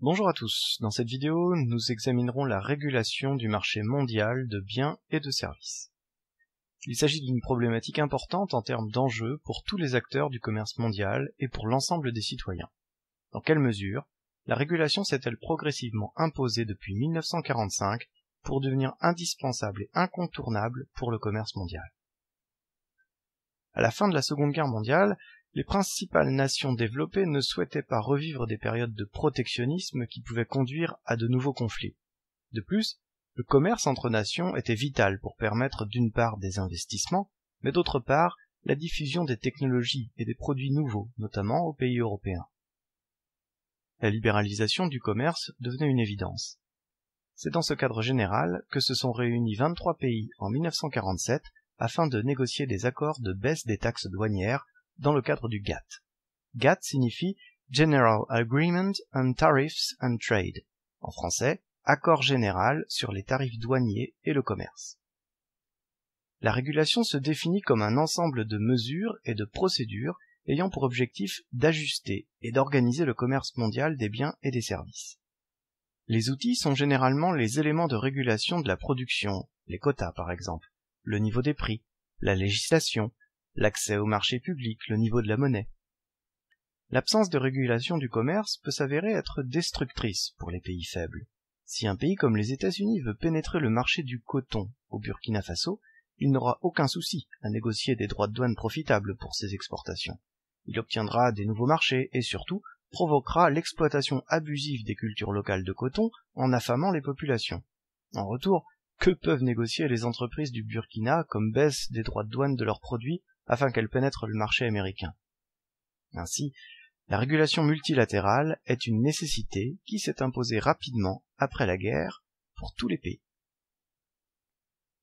Bonjour à tous, dans cette vidéo nous examinerons la régulation du marché mondial de biens et de services. Il s'agit d'une problématique importante en termes d'enjeux pour tous les acteurs du commerce mondial et pour l'ensemble des citoyens. Dans quelle mesure la régulation s'est-elle progressivement imposée depuis 1945 pour devenir indispensable et incontournable pour le commerce mondial À la fin de la Seconde Guerre mondiale, les principales nations développées ne souhaitaient pas revivre des périodes de protectionnisme qui pouvaient conduire à de nouveaux conflits. De plus, le commerce entre nations était vital pour permettre d'une part des investissements, mais d'autre part la diffusion des technologies et des produits nouveaux, notamment aux pays européens. La libéralisation du commerce devenait une évidence. C'est dans ce cadre général que se sont réunis 23 pays en 1947 afin de négocier des accords de baisse des taxes douanières dans le cadre du GATT. GATT signifie General Agreement on Tariffs and Trade, en français Accord général sur les tarifs douaniers et le commerce. La régulation se définit comme un ensemble de mesures et de procédures ayant pour objectif d'ajuster et d'organiser le commerce mondial des biens et des services. Les outils sont généralement les éléments de régulation de la production, les quotas par exemple, le niveau des prix, la législation, l'accès au marché public, le niveau de la monnaie. L'absence de régulation du commerce peut s'avérer être destructrice pour les pays faibles. Si un pays comme les États-Unis veut pénétrer le marché du coton au Burkina Faso, il n'aura aucun souci à négocier des droits de douane profitables pour ses exportations. Il obtiendra des nouveaux marchés et surtout provoquera l'exploitation abusive des cultures locales de coton en affamant les populations. En retour, que peuvent négocier les entreprises du Burkina comme baisse des droits de douane de leurs produits afin qu'elle pénètre le marché américain. Ainsi, la régulation multilatérale est une nécessité qui s'est imposée rapidement après la guerre pour tous les pays.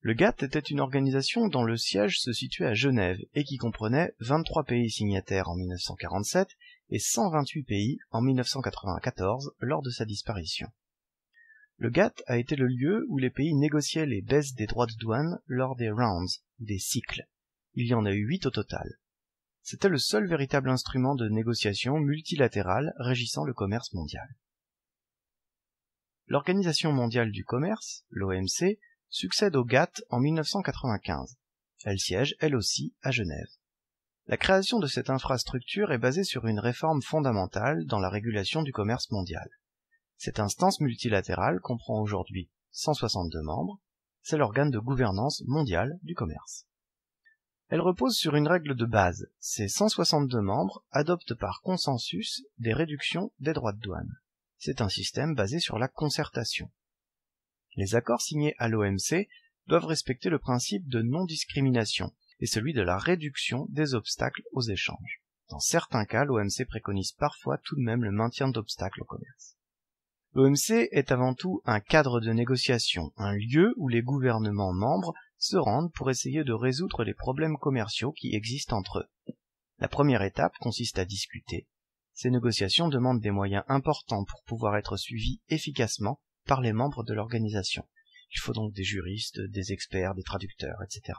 Le GATT était une organisation dont le siège se situait à Genève et qui comprenait 23 pays signataires en 1947 et 128 pays en 1994 lors de sa disparition. Le GATT a été le lieu où les pays négociaient les baisses des droits de douane lors des rounds, des cycles il y en a eu huit au total. C'était le seul véritable instrument de négociation multilatérale régissant le commerce mondial. L'Organisation mondiale du commerce, l'OMC, succède au GATT en 1995. Elle siège, elle aussi, à Genève. La création de cette infrastructure est basée sur une réforme fondamentale dans la régulation du commerce mondial. Cette instance multilatérale comprend aujourd'hui 162 membres, c'est l'organe de gouvernance mondiale du commerce. Elle repose sur une règle de base. Ces 162 membres adoptent par consensus des réductions des droits de douane. C'est un système basé sur la concertation. Les accords signés à l'OMC doivent respecter le principe de non-discrimination et celui de la réduction des obstacles aux échanges. Dans certains cas, l'OMC préconise parfois tout de même le maintien d'obstacles au commerce. L'OMC est avant tout un cadre de négociation, un lieu où les gouvernements membres se rendent pour essayer de résoudre les problèmes commerciaux qui existent entre eux. La première étape consiste à discuter. Ces négociations demandent des moyens importants pour pouvoir être suivies efficacement par les membres de l'organisation. Il faut donc des juristes, des experts, des traducteurs, etc.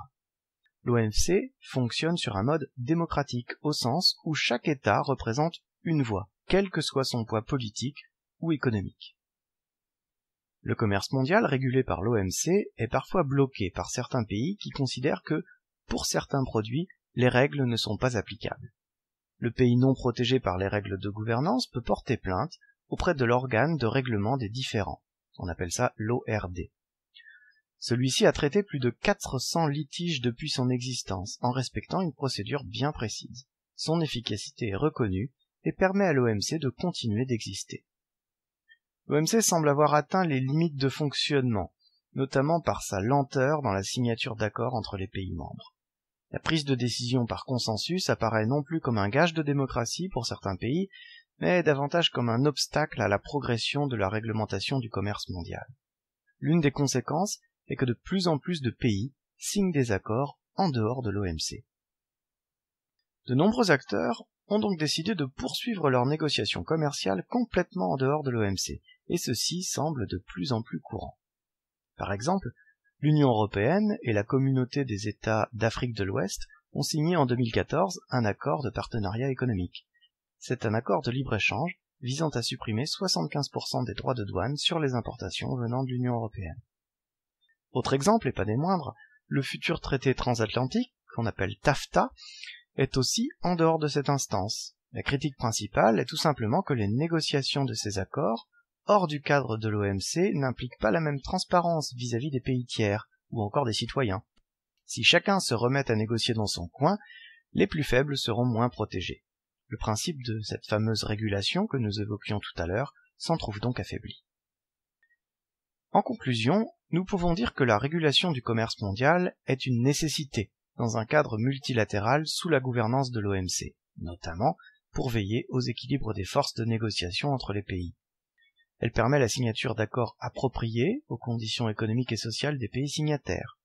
L'OMC fonctionne sur un mode démocratique au sens où chaque État représente une voix, quel que soit son poids politique ou économique. Le commerce mondial régulé par l'OMC est parfois bloqué par certains pays qui considèrent que, pour certains produits, les règles ne sont pas applicables. Le pays non protégé par les règles de gouvernance peut porter plainte auprès de l'organe de règlement des différends. On appelle ça l'ORD. Celui-ci a traité plus de 400 litiges depuis son existence en respectant une procédure bien précise. Son efficacité est reconnue et permet à l'OMC de continuer d'exister. L'OMC semble avoir atteint les limites de fonctionnement, notamment par sa lenteur dans la signature d'accords entre les pays membres. La prise de décision par consensus apparaît non plus comme un gage de démocratie pour certains pays, mais davantage comme un obstacle à la progression de la réglementation du commerce mondial. L'une des conséquences est que de plus en plus de pays signent des accords en dehors de l'OMC. De nombreux acteurs ont donc décidé de poursuivre leurs négociations commerciales complètement en dehors de l'OMC, et ceci semble de plus en plus courant. Par exemple, l'Union européenne et la communauté des États d'Afrique de l'Ouest ont signé en 2014 un accord de partenariat économique. C'est un accord de libre-échange visant à supprimer 75% des droits de douane sur les importations venant de l'Union européenne. Autre exemple, et pas des moindres, le futur traité transatlantique, qu'on appelle TAFTA, est aussi en dehors de cette instance. La critique principale est tout simplement que les négociations de ces accords hors du cadre de l'OMC n'implique pas la même transparence vis-à-vis des pays tiers ou encore des citoyens. Si chacun se remet à négocier dans son coin, les plus faibles seront moins protégés. Le principe de cette fameuse régulation que nous évoquions tout à l'heure s'en trouve donc affaibli. En conclusion, nous pouvons dire que la régulation du commerce mondial est une nécessité dans un cadre multilatéral sous la gouvernance de l'OMC, notamment pour veiller aux équilibres des forces de négociation entre les pays. Elle permet la signature d'accords appropriés aux conditions économiques et sociales des pays signataires.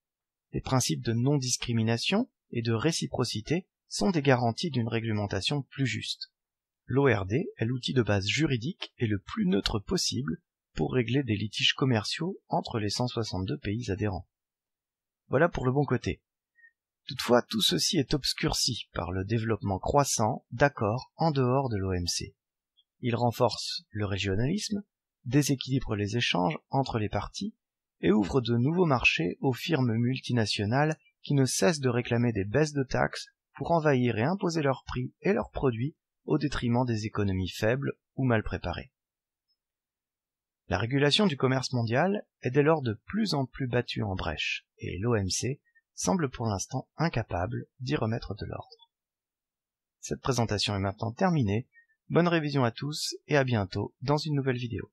Les principes de non-discrimination et de réciprocité sont des garanties d'une réglementation plus juste. L'ORD est l'outil de base juridique et le plus neutre possible pour régler des litiges commerciaux entre les 162 pays adhérents. Voilà pour le bon côté. Toutefois, tout ceci est obscurci par le développement croissant d'accords en dehors de l'OMC. Il renforce le régionalisme, déséquilibre les échanges entre les parties et ouvre de nouveaux marchés aux firmes multinationales qui ne cessent de réclamer des baisses de taxes pour envahir et imposer leurs prix et leurs produits au détriment des économies faibles ou mal préparées. La régulation du commerce mondial est dès lors de plus en plus battue en brèche et l'OMC semble pour l'instant incapable d'y remettre de l'ordre. Cette présentation est maintenant terminée. Bonne révision à tous et à bientôt dans une nouvelle vidéo.